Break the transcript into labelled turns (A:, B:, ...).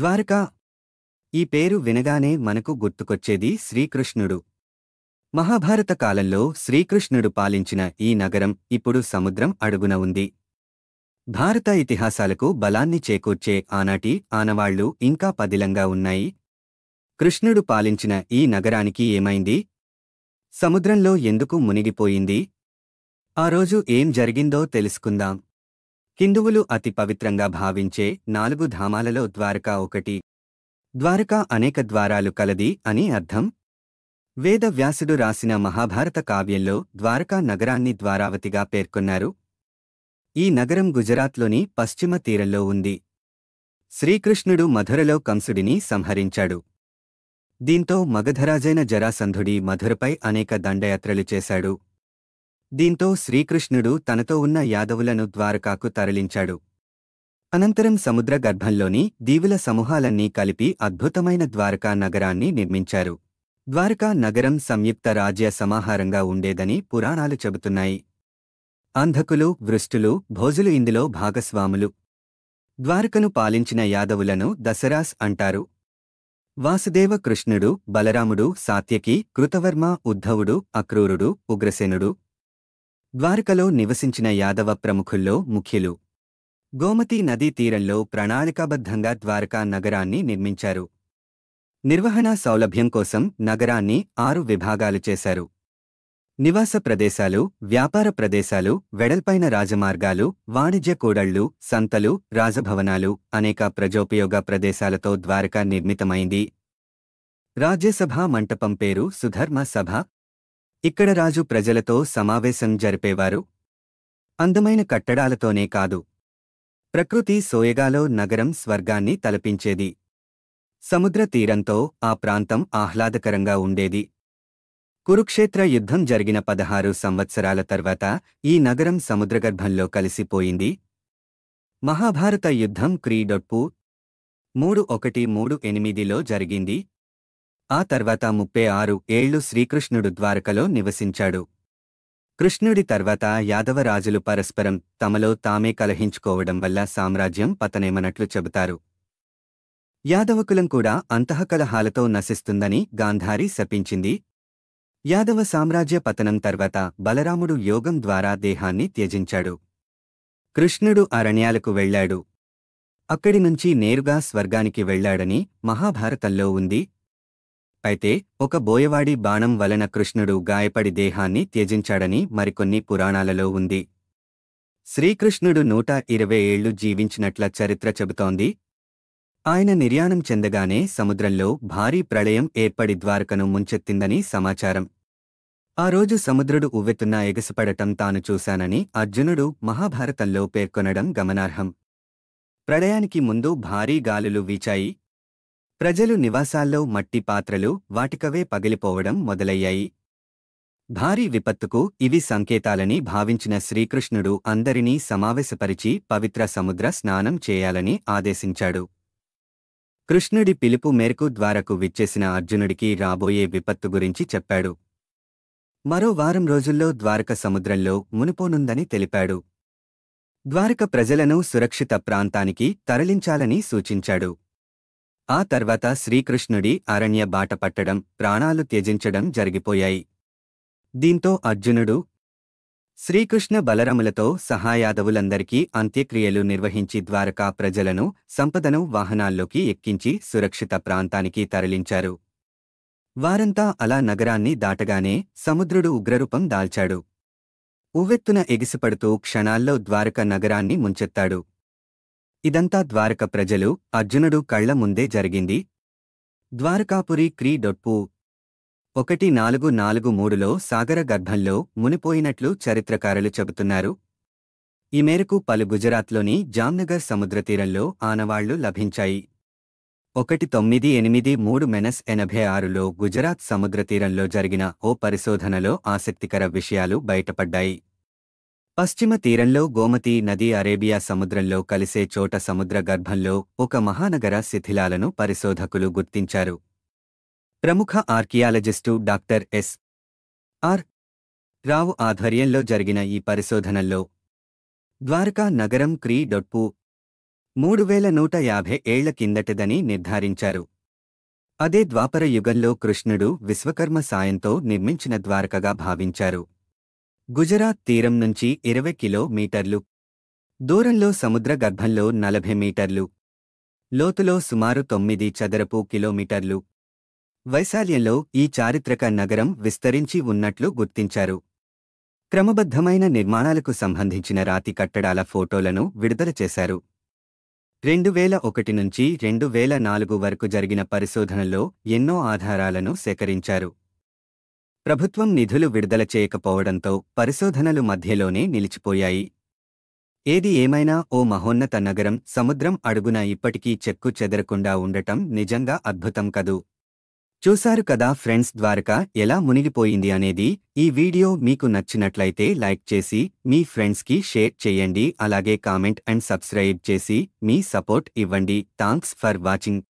A: ద్వారకా ఈ పేరు వినగానే మనకు గుర్తుకొచ్చేది శ్రీకృష్ణుడు మహాభారత కాలంలో శ్రీకృష్ణుడు పాలించిన ఈ నగరం ఇప్పుడు సముద్రం అడుగున ఉంది భారత ఇతిహాసాలకు బలాన్ని చేకూర్చే ఆనాటి ఆనవాళ్లు ఇంకా పదిలంగా ఉన్నాయి కృష్ణుడు పాలించిన ఈ నగరానికి ఏమైంది సముద్రంలో ఎందుకు మునిగిపోయింది ఆ రోజు ఏం జరిగిందో తెలుసుకుందాం హిందువులు అతి పవిత్రంగా భావించే నాలుగు ధామాలలో ద్వారకా ఒకటి ద్వారకా అనేక ద్వారాలు కలది అని అర్థం వేద వ్యాసుడు రాసిన మహాభారత కావ్యంలో ద్వారకా నగరాన్ని ద్వారావతిగా పేర్కొన్నారు ఈ నగరం గుజరాత్లోని పశ్చిమ తీరంలో ఉంది శ్రీకృష్ణుడు మధురలో కంసుడిని సంహరించాడు దీంతో మగధరాజైన జరాసంధుడి మధురపై అనేక దండయాత్రలు చేశాడు దీంతో శ్రీకృష్ణుడు తనతో ఉన్న యాదవులను ద్వారకాకు తరలించాడు అనంతరం సముద్ర గర్భంలోని దీవుల సమూహాలన్నీ కలిపి అద్భుతమైన ద్వారకా నగరాన్ని నిర్మించారు ద్వారకా నగరం సంయుక్త రాజ్య సమాహారంగా ఉండేదని పురాణాలు చెబుతున్నాయి అంధకులు వృష్టులు భోజులు ఇందులో భాగస్వాములు ద్వారకను పాలించిన యాదవులను దసరాస్ అంటారు వాసుదేవ కృష్ణుడు బలరాముడు సాత్యకి కృతవర్మ ఉద్ధవుడు అక్రూరుడు ఉగ్రసేనుడు ద్వారకలో నివసించిన యాదవ ప్రముఖుల్లో ముఖ్యులు గోమతి నదీ తీరంలో ప్రణాళికాబద్ధంగా ద్వారకా నగరాన్ని నిర్మించారు నిర్వహణ సౌలభ్యం కోసం నగరాన్ని ఆరు విభాగాలు చేశారు నివాస ప్రదేశాలు వ్యాపార ప్రదేశాలు వెడల్పైన రాజమార్గాలు వాణిజ్య కూడళ్లు సంతలు రాజభవనాలు అనేక ప్రజోపయోగ ప్రదేశాలతో ద్వారకా నిర్మితమైంది రాజ్యసభ మంటపం పేరు సుధర్మ సభ ఇక్కడ రాజు ప్రజలతో సమావేశం జరిపేవారు అందమైన కట్టడాలతోనే కాదు ప్రకృతి సోయగాలో నగరం స్వర్గాన్ని తలపించేది సముద్ర తీరంతో ఆ ప్రాంతం ఆహ్లాదకరంగా ఉండేది కురుక్షేత్ర యుద్ధం జరిగిన పదహారు సంవత్సరాల తర్వాత ఈ నగరం సముద్రగర్భంలో కలిసిపోయింది మహాభారత యుద్ధం క్రీ డొట్పు మూడు ఒకటి మూడు ఎనిమిదిలో జరిగింది ఆ తర్వాత ముప్పై ఆరు ఏళ్లు శ్రీకృష్ణుడు ద్వారకలో నివసించాడు కృష్ణుడి తర్వాత యాదవరాజులు పరస్పరం తమలో తామే కలహించుకోవడం వల్ల సామ్రాజ్యం పతనేమనట్లు చెబుతారు యాదవకులం కూడా అంతఃకలహాలతో నశిస్తుందని గాంధారి శపించింది యాదవ సామ్రాజ్య పతనం తర్వాత బలరాముడు యోగం ద్వారా దేహాన్ని త్యజించాడు కృష్ణుడు అరణ్యాలకు వెళ్లాడు అక్కడి నుంచి నేరుగా స్వర్గానికి వెళ్లాడని మహాభారతంలో ఉంది అయితే ఒక బోయవాడి బాణం వలన కృష్ణుడు గాయపడి దేహాన్ని త్యజించాడని మరికొన్ని పురాణాలలో ఉంది శ్రీకృష్ణుడు నూట ఇరవై ఏళ్లు జీవించినట్ల చరిత్ర చెబుతోంది ఆయన నిర్యాణం చెందగానే సముద్రంలో భారీ ప్రళయం ఏర్పడి ద్వారకను ముంచెత్తిందని సమాచారం ఆ రోజు సముద్రుడు ఉవ్వెత్తున్న ఎగసిపడటం తాను చూశానని అర్జునుడు మహాభారతంలో పేర్కొనడం గమనార్హం ప్రళయానికి ముందు భారీ గాలులు వీచాయి ప్రజలు నివాసాల్లో మట్టి పాత్రలు వాటికవే పగిలిపోవడం మొదలయ్యాయి భారీ విపత్తుకు ఇవి సంకేతాలని భావించిన శ్రీకృష్ణుడు అందరినీ సమావేశపరిచి పవిత్ర సముద్ర స్నానం చేయాలని ఆదేశించాడు కృష్ణుడి పిలుపు మేరకు ద్వారకు విచ్చేసిన అర్జునుడికి రాబోయే విపత్తు గురించి చెప్పాడు మరో వారం రోజుల్లో ద్వారక సముద్రంలో మునిపోనుందని తెలిపాడు ద్వారక ప్రజలను సురక్షిత ప్రాంతానికి తరలించాలని సూచించాడు ఆ తర్వాత శ్రీకృష్ణుడి అరణ్య బాట పట్టడం ప్రాణాలు త్యజించడం జరిగిపోయాయి దీంతో అర్జునుడు శ్రీకృష్ణ బలరములతో సహాయాదవులందరికీ అంత్యక్రియలు నిర్వహించి ద్వారకా ప్రజలను సంపదను వాహనాల్లోకి ఎక్కించి సురక్షిత ప్రాంతానికి తరలించారు వారంతా అలా నగరాన్ని దాటగానే సముద్రుడు ఉగ్రరూపం దాల్చాడు ఉవ్వెత్తున ఎగిసిపడుతూ క్షణాల్లో ద్వారక నగరాన్ని ముంచెత్తాడు ఇదంతా ద్వారక ప్రజలు అర్జునుడు కళ్ల ముందే జరిగింది ద్వారకాపురి క్రీ డొట్పు ఒకటి నాలుగు నాలుగు మూడులో సాగర గర్భంలో మునిపోయినట్లు చరిత్రకారులు చెబుతున్నారు ఈ మేరకు పలు గుజరాత్లోని జామ్నగర్ సముద్రతీరంలో ఆనవాళ్లు లభించాయి ఒకటి తొమ్మిది ఎనిమిది మూడు మెనస్ ఎనభై ఆరులో గుజరాత్ సముద్రతీరంలో జరిగిన ఓ పరిశోధనలో ఆసక్తికర విషయాలు బయటపడ్డాయి పశ్చిమ తీరంలో గోమతి నది అరేబియా సముద్రంలో కలిసే చోట సముద్ర గర్భంలో ఒక మహానగర శిథిలాలను పరిశోధకులు గుర్తించారు ప్రముఖ archaeologist doctor S R Rao ఆధ్వర్యంలో జరిగిన ఈ పరిశోధనల్లో ద్వారకా నగరం క్రీ డొట్పు మూడు వేల నూట యాభై ఏళ్ల కిందటిదని నిర్ధారించారు అదే ద్వాపర యుగంలో కృష్ణుడు విశ్వకర్మ సాయంతో నిర్మించిన ద్వారకగా భావించారు గుజరాత్ తీరం నుంచి ఇరవై కిలోమీటర్లు దూరంలో సముద్ర గర్భంలో నలభై మీటర్లు లోతులో సుమారు తొమ్మిది చదరపు కిలోమీటర్లు వైశాల్యంలో ఈ చారిత్రక నగరం విస్తరించి ఉన్నట్లు గుర్తించారు క్రమబద్ధమైన నిర్మాణాలకు సంబంధించిన రాతి కట్టడాల ఫోటోలను విడుదల చేశారు రెండు వేల ఒకటి నుంచి రెండు వేల నాలుగు వరకు జరిగిన పరిశోధనలో ఎన్నో ఆధారాలను సేకరించారు ప్రభుత్వం నిధులు విడుదల చేయకపోవడంతో పరిశోధనలు మధ్యలోనే నిలిచిపోయాయి ఏది ఏమైనా ఓ మహోన్నత నగరం సముద్రం అడుగున ఇప్పటికీ చెక్కు చెదరకుండా ఉండటం నిజంగా అద్భుతం కదు చూశారు కదా ఫ్రెండ్స్ ద్వారకా ఎలా మునిగిపోయింది అనేది ఈ వీడియో మీకు నచ్చినట్లయితే లైక్ చేసి మీ ఫ్రెండ్స్కి షేర్ చేయండి అలాగే కామెంట్ అండ్ సబ్స్క్రైబ్ చేసి మీ సపోర్ట్ ఇవ్వండి థాంక్స్ ఫర్ వాచింగ్